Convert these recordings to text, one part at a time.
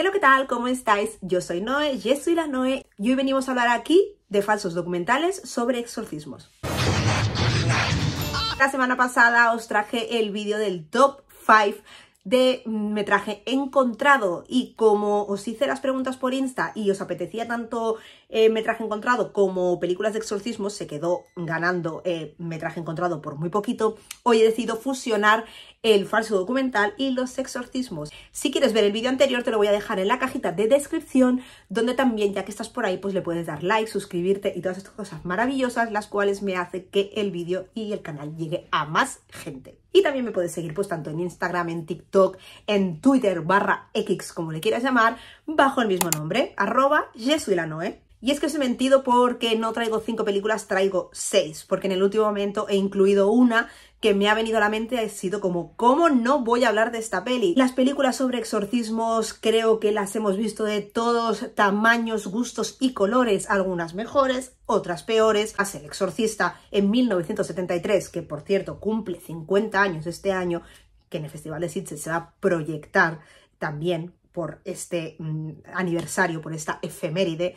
Hello, ¿qué tal? ¿Cómo estáis? Yo soy Noé, yo soy la Noé y hoy venimos a hablar aquí de falsos documentales sobre exorcismos. La semana pasada os traje el vídeo del top 5 de metraje encontrado y como os hice las preguntas por Insta y os apetecía tanto eh, metraje encontrado como películas de exorcismo, se quedó ganando eh, metraje encontrado por muy poquito, hoy he decidido fusionar el falso documental y los exorcismos. Si quieres ver el vídeo anterior te lo voy a dejar en la cajita de descripción, donde también ya que estás por ahí pues le puedes dar like, suscribirte y todas estas cosas maravillosas, las cuales me hace que el vídeo y el canal llegue a más gente. Y también me puedes seguir pues tanto en Instagram, en TikTok, en Twitter barra X como le quieras llamar, bajo el mismo nombre, arroba jesuilanoe. Y es que os he mentido porque no traigo cinco películas, traigo seis, porque en el último momento he incluido una que me ha venido a la mente y ha sido como, ¿cómo no voy a hablar de esta peli? Las películas sobre exorcismos creo que las hemos visto de todos tamaños, gustos y colores, algunas mejores, otras peores. Hace el exorcista en 1973, que por cierto cumple 50 años este año, que en el Festival de Sitze se va a proyectar también por este mm, aniversario, por esta efeméride,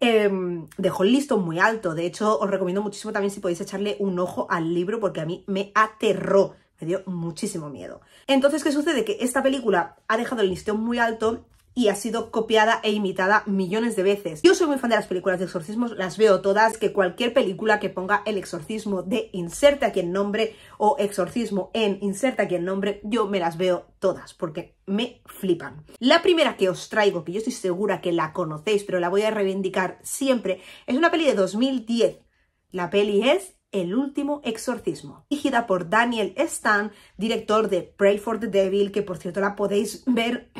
em, dejó el listón muy alto. De hecho, os recomiendo muchísimo también si podéis echarle un ojo al libro porque a mí me aterró, me dio muchísimo miedo. Entonces, ¿qué sucede? Que esta película ha dejado el listón muy alto y ha sido copiada e imitada millones de veces. Yo soy muy fan de las películas de exorcismos, las veo todas, que cualquier película que ponga el exorcismo de inserta quien nombre o exorcismo en inserta quien nombre, yo me las veo todas, porque me flipan. La primera que os traigo, que yo estoy segura que la conocéis, pero la voy a reivindicar siempre, es una peli de 2010. La peli es el último exorcismo, dirigida por Daniel Stan, director de Pray for the Devil, que por cierto la podéis ver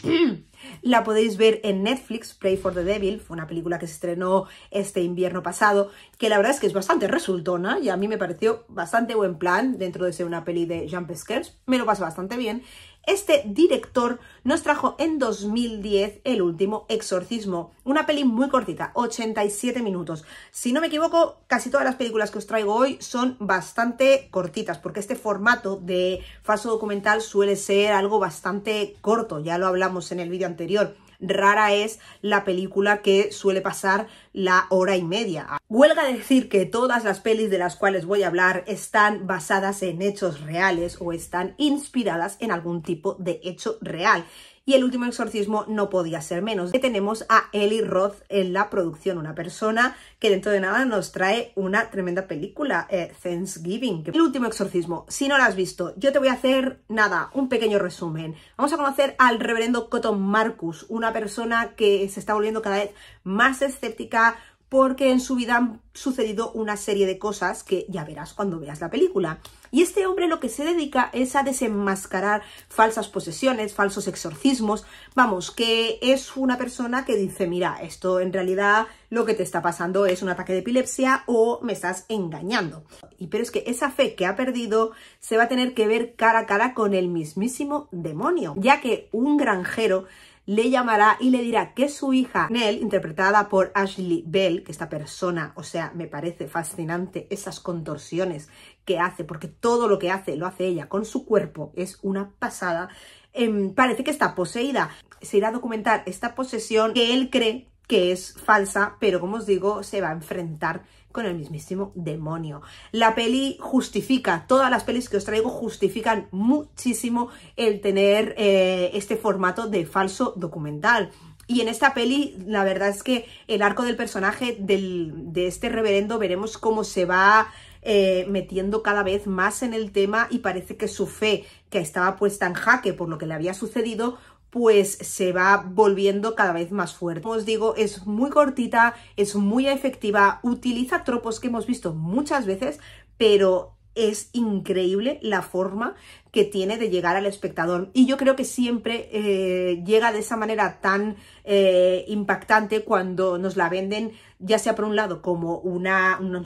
la podéis ver en Netflix, Play for the Devil, fue una película que se estrenó este invierno pasado, que la verdad es que es bastante resultona y a mí me pareció bastante buen plan dentro de ser una peli de Jean Pesquers, me lo pasé bastante bien este director nos trajo en 2010 El último exorcismo, una peli muy cortita, 87 minutos. Si no me equivoco, casi todas las películas que os traigo hoy son bastante cortitas, porque este formato de falso documental suele ser algo bastante corto, ya lo hablamos en el vídeo anterior. Rara es la película que suele pasar la hora y media. Huelga decir que todas las pelis de las cuales voy a hablar están basadas en hechos reales o están inspiradas en algún tipo de hecho real. Y el último exorcismo no podía ser menos. tenemos a Ellie Roth en la producción, una persona que dentro de nada nos trae una tremenda película, eh, Thanksgiving. El último exorcismo, si no lo has visto, yo te voy a hacer nada, un pequeño resumen. Vamos a conocer al reverendo Cotton Marcus, una persona que se está volviendo cada vez más escéptica, porque en su vida han sucedido una serie de cosas que ya verás cuando veas la película. Y este hombre lo que se dedica es a desenmascarar falsas posesiones, falsos exorcismos, vamos, que es una persona que dice, mira, esto en realidad lo que te está pasando es un ataque de epilepsia o me estás engañando. Y pero es que esa fe que ha perdido se va a tener que ver cara a cara con el mismísimo demonio, ya que un granjero le llamará y le dirá que su hija Nell, interpretada por Ashley Bell, que esta persona, o sea, me parece fascinante esas contorsiones que hace, porque todo lo que hace lo hace ella con su cuerpo, es una pasada. Em, parece que está poseída. Se irá a documentar esta posesión que él cree que es falsa, pero como os digo, se va a enfrentar con el mismísimo demonio. La peli justifica, todas las pelis que os traigo justifican muchísimo el tener eh, este formato de falso documental. Y en esta peli, la verdad es que el arco del personaje de este reverendo veremos cómo se va eh, metiendo cada vez más en el tema y parece que su fe, que estaba puesta en jaque por lo que le había sucedido, pues se va volviendo cada vez más fuerte. Como os digo, es muy cortita, es muy efectiva, utiliza tropos que hemos visto muchas veces, pero es increíble la forma que tiene de llegar al espectador. Y yo creo que siempre eh, llega de esa manera tan eh, impactante cuando nos la venden, ya sea por un lado como un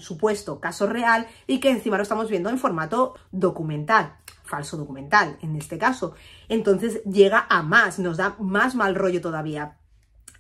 supuesto caso real y que encima lo estamos viendo en formato documental falso documental, en este caso. Entonces llega a más, nos da más mal rollo todavía.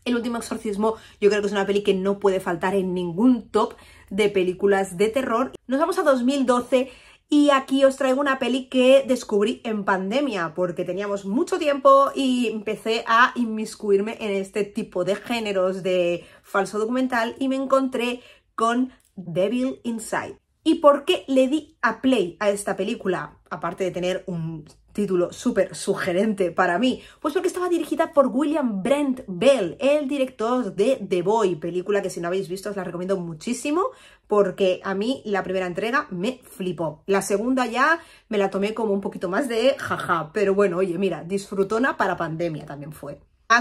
El último exorcismo yo creo que es una peli que no puede faltar en ningún top de películas de terror. Nos vamos a 2012 y aquí os traigo una peli que descubrí en pandemia porque teníamos mucho tiempo y empecé a inmiscuirme en este tipo de géneros de falso documental y me encontré con Devil Inside. ¿Y por qué le di a play a esta película? aparte de tener un título súper sugerente para mí? Pues porque estaba dirigida por William Brent Bell, el director de The Boy, película que si no habéis visto os la recomiendo muchísimo porque a mí la primera entrega me flipó. La segunda ya me la tomé como un poquito más de jaja, pero bueno, oye, mira, disfrutona para pandemia también fue.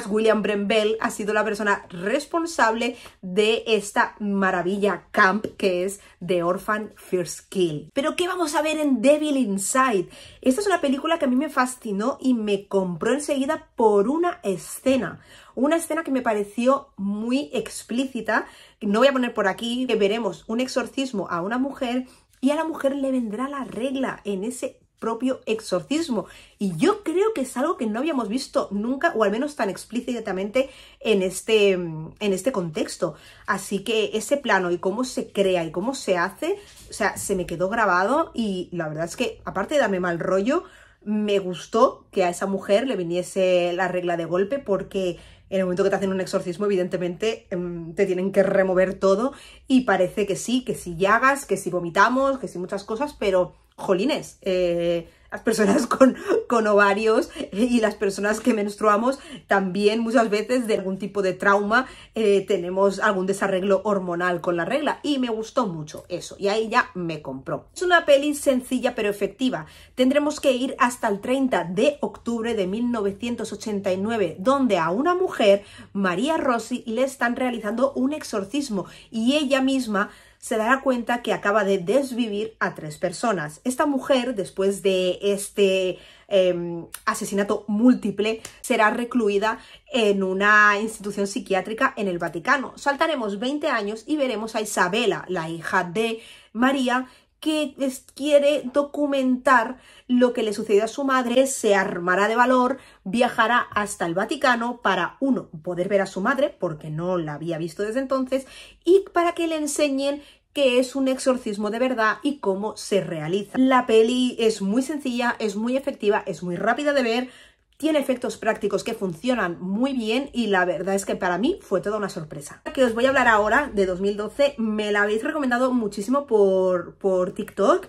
William Brembell ha sido la persona responsable de esta maravilla camp que es The Orphan First Kill. Pero ¿qué vamos a ver en Devil Inside? Esta es una película que a mí me fascinó y me compró enseguida por una escena. Una escena que me pareció muy explícita, no voy a poner por aquí, que veremos un exorcismo a una mujer y a la mujer le vendrá la regla en ese propio exorcismo. Y yo creo que es algo que no habíamos visto nunca, o al menos tan explícitamente en este, en este contexto. Así que ese plano y cómo se crea y cómo se hace, o sea, se me quedó grabado y la verdad es que, aparte de darme mal rollo, me gustó que a esa mujer le viniese la regla de golpe porque en el momento que te hacen un exorcismo, evidentemente em, te tienen que remover todo y parece que sí, que si llagas, que si vomitamos, que si muchas cosas, pero jolines, eh, las personas con, con, ovarios y las personas que menstruamos también muchas veces de algún tipo de trauma eh, tenemos algún desarreglo hormonal con la regla y me gustó mucho eso y ahí ya me compró. Es una peli sencilla pero efectiva. Tendremos que ir hasta el 30 de octubre de 1989 donde a una mujer, María Rossi, le están realizando un exorcismo y ella misma se dará cuenta que acaba de desvivir a tres personas. Esta mujer, después de este em, asesinato múltiple, será recluida en una institución psiquiátrica en el Vaticano. Saltaremos 20 años y veremos a Isabela, la hija de María, que quiere documentar lo que le sucedió a su madre, se armará de valor, viajará hasta el Vaticano para, uno, poder ver a su madre, porque no la había visto desde entonces, y para que le enseñen que es un exorcismo de verdad y cómo se realiza. La peli es muy sencilla, es muy efectiva, es muy rápida de ver, tiene efectos prácticos que funcionan muy bien y la verdad es que para mí fue toda una sorpresa. La Que os voy a hablar ahora de 2012, me la habéis recomendado muchísimo por, por TikTok,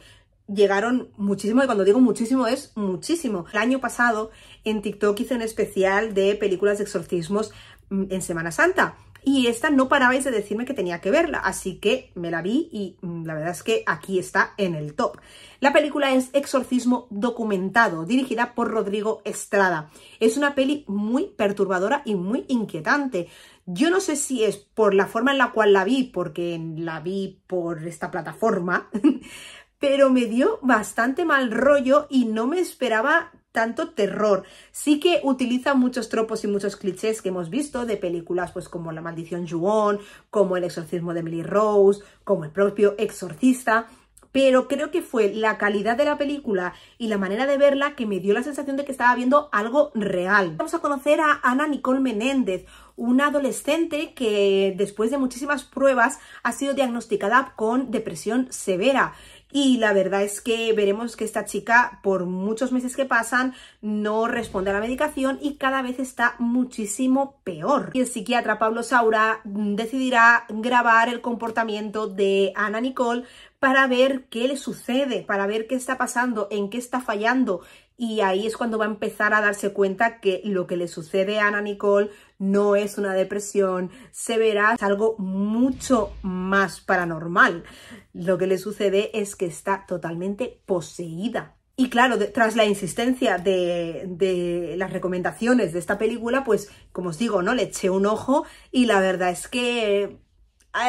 llegaron muchísimo, y cuando digo muchísimo es muchísimo. El año pasado en TikTok hice un especial de películas de exorcismos mm, en Semana Santa y esta no parabais de decirme que tenía que verla, así que me la vi y mm, la verdad es que aquí está en el top. La película es Exorcismo documentado, dirigida por Rodrigo Estrada. Es una peli muy perturbadora y muy inquietante. Yo no sé si es por la forma en la cual la vi, porque la vi por esta plataforma, pero me dio bastante mal rollo y no me esperaba tanto terror. Sí que utiliza muchos tropos y muchos clichés que hemos visto de películas pues como La maldición Juon, como El exorcismo de Emily Rose, como el propio Exorcista, pero creo que fue la calidad de la película y la manera de verla que me dio la sensación de que estaba viendo algo real. Vamos a conocer a Ana Nicole Menéndez, una adolescente que después de muchísimas pruebas ha sido diagnosticada con depresión severa y la verdad es que veremos que esta chica por muchos meses que pasan no responde a la medicación y cada vez está muchísimo peor. Y el psiquiatra Pablo Saura decidirá grabar el comportamiento de Ana Nicole para ver qué le sucede, para ver qué está pasando, en qué está fallando. Y ahí es cuando va a empezar a darse cuenta que lo que le sucede a Ana Nicole no es una depresión se es algo mucho más paranormal. Lo que le sucede es que está totalmente poseída. Y claro, tras la insistencia de, de, las recomendaciones de esta película, pues como os digo, ¿no? Le eché un ojo y la verdad es que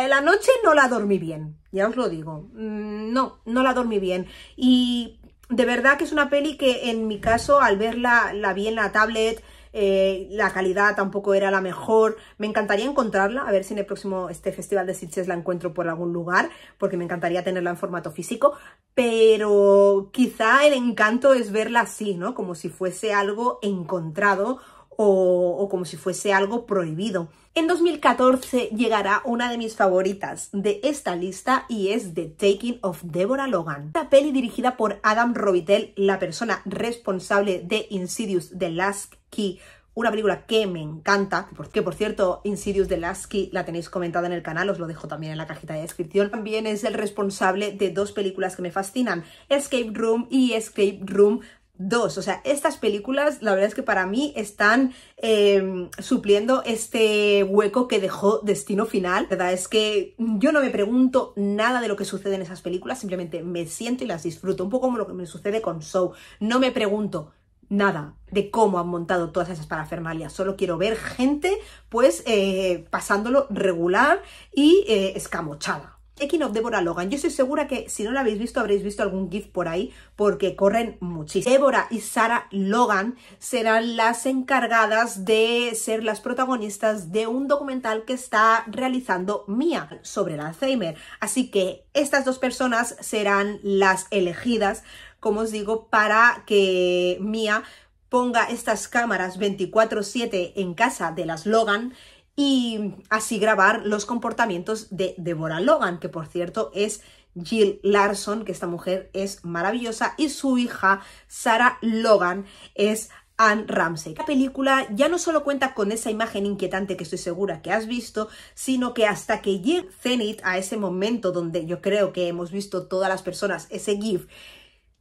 la noche no la dormí bien, ya os lo digo. Mm, no, no la dormí bien. Y de verdad que es una peli que en mi caso, al verla, la vi en la tablet, eh, la calidad tampoco era la mejor. Me encantaría encontrarla, a ver si en el próximo este Festival de Sitches la encuentro por algún lugar, porque me encantaría tenerla en formato físico, pero quizá el encanto es verla así, ¿no? Como si fuese algo encontrado o, como si fuese algo prohibido. En 2014 llegará una de mis favoritas de esta lista y es The Taking of Deborah Logan, una peli dirigida por Adam Robitel, la persona responsable de Insidious The Last Key, una película que me encanta, que por cierto, Insidious The Last Key la tenéis comentada en el canal, os lo dejo también en la cajita de descripción. También es el responsable de dos películas que me fascinan, Escape Room y Escape Room Dos, o sea, estas películas, la verdad es que para mí están eh, supliendo este hueco que dejó Destino Final. La verdad es que yo no me pregunto nada de lo que sucede en esas películas, simplemente me siento y las disfruto, un poco como lo que me sucede con Show. No me pregunto nada de cómo han montado todas esas parafernalias. Solo quiero ver gente, pues, eh, pasándolo regular y eh, escamochada. Ekin of Deborah Logan. Yo estoy segura que si no la habéis visto, habréis visto algún GIF por ahí, porque corren muchísimo. Deborah y Sarah Logan serán las encargadas de ser las protagonistas de un documental que está realizando Mia sobre el Alzheimer. Así que estas dos personas serán las elegidas, como os digo, para que Mia ponga estas cámaras 24-7 en casa de las Logan y así grabar los comportamientos de Deborah Logan, que por cierto es Jill Larson, que esta mujer es maravillosa, y su hija Sarah Logan es Anne Ramsey. La película ya no solo cuenta con esa imagen inquietante que estoy segura que has visto, sino que hasta que llega Zenith a ese momento donde yo creo que hemos visto todas las personas ese GIF,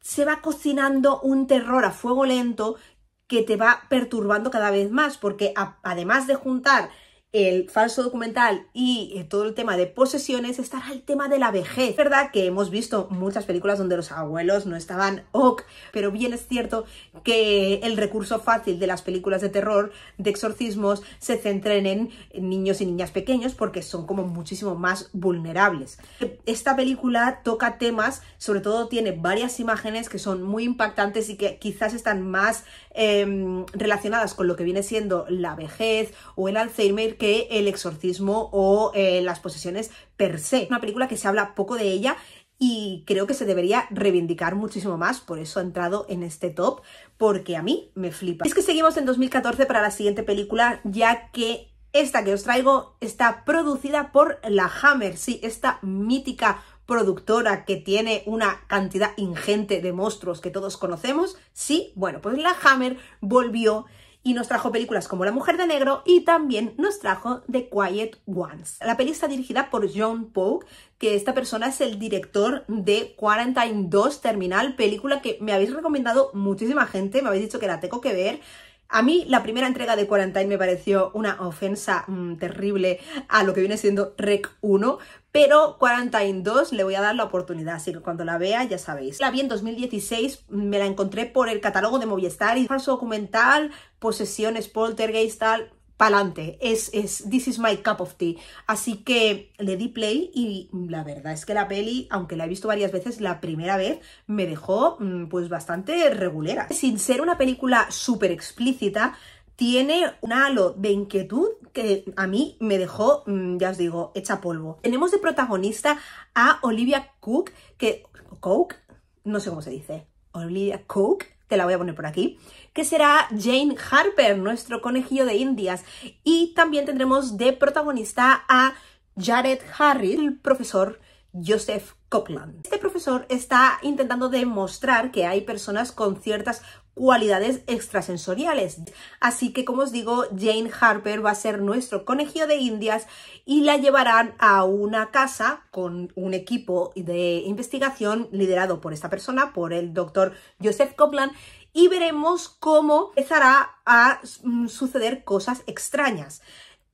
se va cocinando un terror a fuego lento que te va perturbando cada vez más, porque además de juntar el falso documental y eh, todo el tema de posesiones estará el tema de la vejez. Es verdad que hemos visto muchas películas donde los abuelos no estaban ok, pero bien es cierto que el recurso fácil de las películas de terror, de exorcismos, se centren en niños y niñas pequeños porque son como muchísimo más vulnerables. Esta película toca temas, sobre todo tiene varias imágenes que son muy impactantes y que quizás están más Em, relacionadas con lo que viene siendo la vejez o el Alzheimer que el exorcismo o eh, las posesiones per se. Una película que se habla poco de ella y creo que se debería reivindicar muchísimo más, por eso ha entrado en este top, porque a mí me flipa. Es que seguimos en 2014 para la siguiente película, ya que esta que os traigo está producida por la Hammer, sí, esta mítica productora que tiene una cantidad ingente de monstruos que todos conocemos? Sí, bueno, pues la Hammer volvió y nos trajo películas como La Mujer de Negro y también nos trajo The Quiet Ones. La peli está dirigida por John Pogue, que esta persona es el director de Quarantine 2 Terminal, película que me habéis recomendado muchísima gente, me habéis dicho que la tengo que ver. A mí la primera entrega de Quarantine me pareció una ofensa mm, terrible a lo que viene siendo Rec 1, pero 42 le voy a dar la oportunidad, así que cuando la vea ya sabéis. La vi en 2016, me la encontré por el catálogo de Movistar y falso documental, posesiones, poltergeist, tal, pa'lante, es, es This is my cup of tea. Así que le di play y la verdad es que la peli, aunque la he visto varias veces, la primera vez me dejó mm, pues bastante regulera. Sin ser una película súper explícita, tiene un halo de inquietud que a mí me dejó, mm, ya os digo, hecha polvo. Tenemos de protagonista a Olivia Cook, que... Coke, no sé cómo se dice. Olivia Cook, te la voy a poner por aquí, que será Jane Harper, nuestro conejillo de indias. Y también tendremos de protagonista a Jared Harris, el profesor Joseph Copeland. Este profesor está intentando demostrar que hay personas con ciertas cualidades extrasensoriales. Así que, como os digo, Jane Harper va a ser nuestro conejillo de indias y la llevarán a una casa con un equipo de investigación liderado por esta persona, por el doctor Joseph Copland, y veremos cómo empezará a mm, suceder cosas extrañas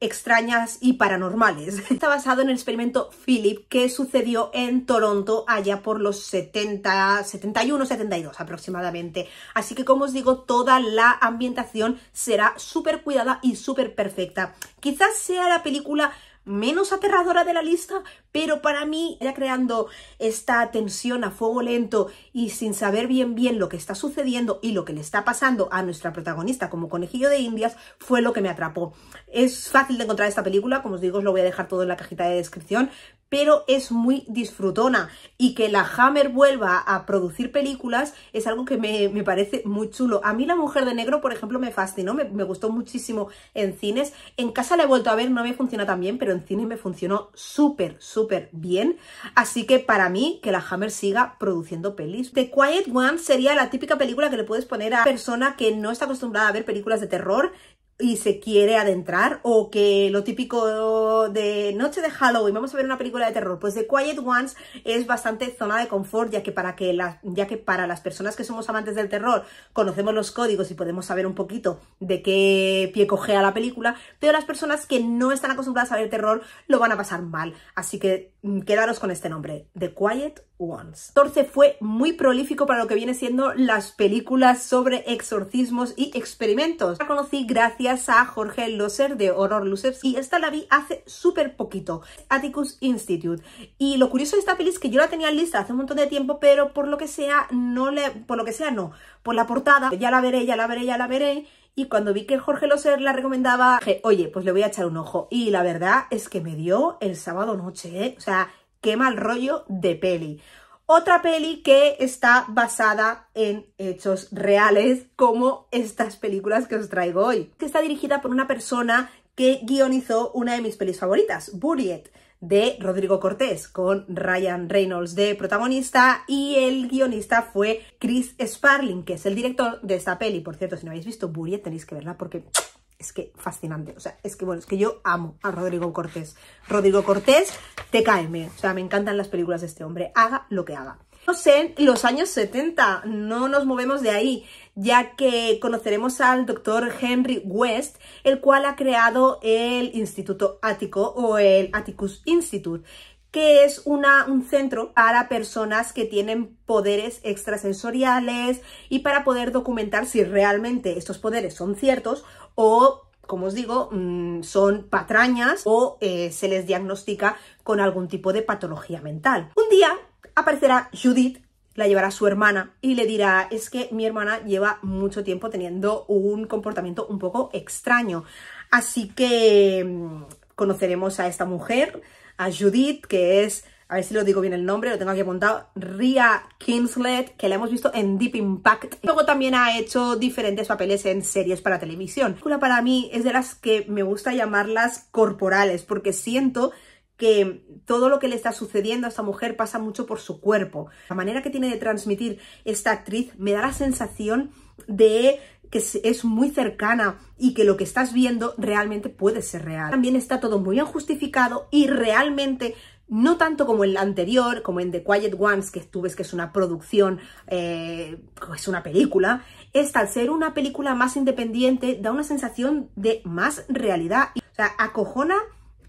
extrañas y paranormales. Está basado en el experimento Philip que sucedió en Toronto allá por los 70, 71, 72 aproximadamente. Así que como os digo, toda la ambientación será súper cuidada y súper perfecta. Quizás sea la película menos aterradora de la lista, pero para mí, ya creando esta tensión a fuego lento y sin saber bien bien lo que está sucediendo y lo que le está pasando a nuestra protagonista como conejillo de indias, fue lo que me atrapó. Es fácil de encontrar esta película, como os digo, os lo voy a dejar todo en la cajita de descripción, pero es muy disfrutona. Y que la Hammer vuelva a producir películas es algo que me, me parece muy chulo. A mí La Mujer de Negro, por ejemplo, me fascinó, me, gustó muchísimo en cines. En casa la he vuelto a ver, no me funciona tan bien, pero en cine me funcionó súper, súper bien. Así que para mí, que la Hammer siga produciendo pelis. The Quiet One sería la típica película que le puedes poner a persona que no está acostumbrada a ver películas de terror, y se quiere adentrar o que lo típico de noche de Halloween, vamos a ver una película de terror, pues The Quiet Ones es bastante zona de confort ya que para que las ya que para las personas que somos amantes del terror conocemos los códigos y podemos saber un poquito de qué pie cogea la película, pero las personas que no están acostumbradas a ver terror lo van a pasar mal, así que mm, quedaros con este nombre, The Quiet Once. 14 fue muy prolífico para lo que viene siendo las películas sobre exorcismos y experimentos. La conocí gracias a Jorge Loser de Horror Losers y esta la vi hace súper poquito, Atticus Institute. Y lo curioso de esta peli es que yo la tenía lista hace un montón de tiempo, pero por lo que sea, no le... por lo que sea, no. Por la portada, ya la veré, ya la veré, ya la veré. Y cuando vi que Jorge Loser la recomendaba, dije, oye, pues le voy a echar un ojo. Y la verdad es que me dio el sábado noche, ¿eh? O sea, qué mal rollo de peli. Otra peli que está basada en hechos reales, como estas películas que os traigo hoy, que está dirigida por una persona que guionizó una de mis pelis favoritas, Buriet, de Rodrigo Cortés, con Ryan Reynolds de protagonista y el guionista fue Chris Sparling, que es el director de esta peli. Por cierto, si no habéis visto Buriet, tenéis que verla porque es que fascinante. O sea, es que bueno, es que yo amo a Rodrigo Cortés. Rodrigo Cortés, te caeme. O sea, me encantan las películas de este hombre. Haga lo que haga. No sé, los años 70, no nos movemos de ahí, ya que conoceremos al doctor Henry West, el cual ha creado el Instituto Ático o el Atticus Institute, que es un centro para personas que tienen poderes extrasensoriales y para poder documentar si realmente estos poderes son ciertos o como os digo, mm, son patrañas o eh, se les diagnostica con algún tipo de patología mental. Un día aparecerá Judith, la llevará su hermana y le dirá, es que mi hermana lleva mucho tiempo teniendo un comportamiento un poco extraño. Así que mm, conoceremos a esta mujer, a Judith, que es, a ver si lo digo bien el nombre, lo tengo aquí apuntado, Ria Kinslet, que la hemos visto en Deep Impact. Luego también ha hecho diferentes papeles en series para televisión. Una para mí es de las que me gusta llamarlas corporales, porque siento que todo lo que le está sucediendo a esta mujer pasa mucho por su cuerpo. La manera que tiene de transmitir esta actriz me da la sensación de que es muy cercana y que lo que estás viendo realmente puede ser real. También está todo muy bien justificado y realmente no tanto como en la anterior, como en The Quiet Ones, que tú ves que es una producción, eh, es una película, esta al ser una película más independiente da una sensación de más realidad. O sea, acojona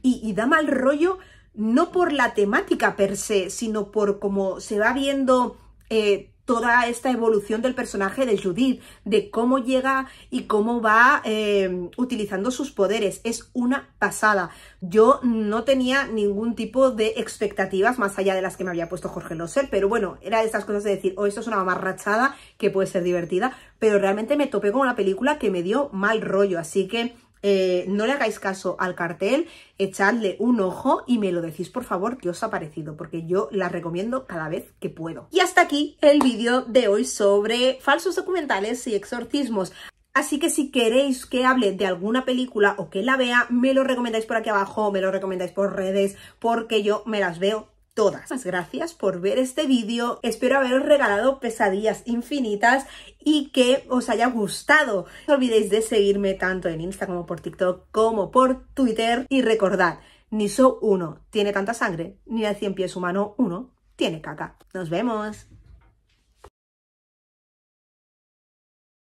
y, da mal rollo no por la temática per se, sino por cómo se va viendo eh, toda esta evolución del personaje de Judith, de cómo llega y cómo va eh, utilizando sus poderes. Es una pasada. Yo no tenía ningún tipo de expectativas más allá de las que me había puesto Jorge Loser, pero bueno, era de estas cosas de decir, oh, esto es una mamarrachada que puede ser divertida, pero realmente me topé con una película que me dio mal rollo, así que eh, no le hagáis caso al cartel, echadle un ojo y me lo decís por favor qué os ha parecido, porque yo la recomiendo cada vez que puedo. Y hasta aquí el vídeo de hoy sobre falsos documentales y exorcismos. Así que si queréis que hable de alguna película o que la vea, me lo recomendáis por aquí abajo, me lo recomendáis por redes, porque yo me las veo todas. Muchas gracias por ver este vídeo. Espero haberos regalado pesadillas infinitas y que os haya gustado. No olvidéis de seguirme tanto en Insta como por TikTok como por Twitter. Y recordad, ni so uno tiene tanta sangre, ni el 100 pies humano uno tiene caca. ¡Nos vemos!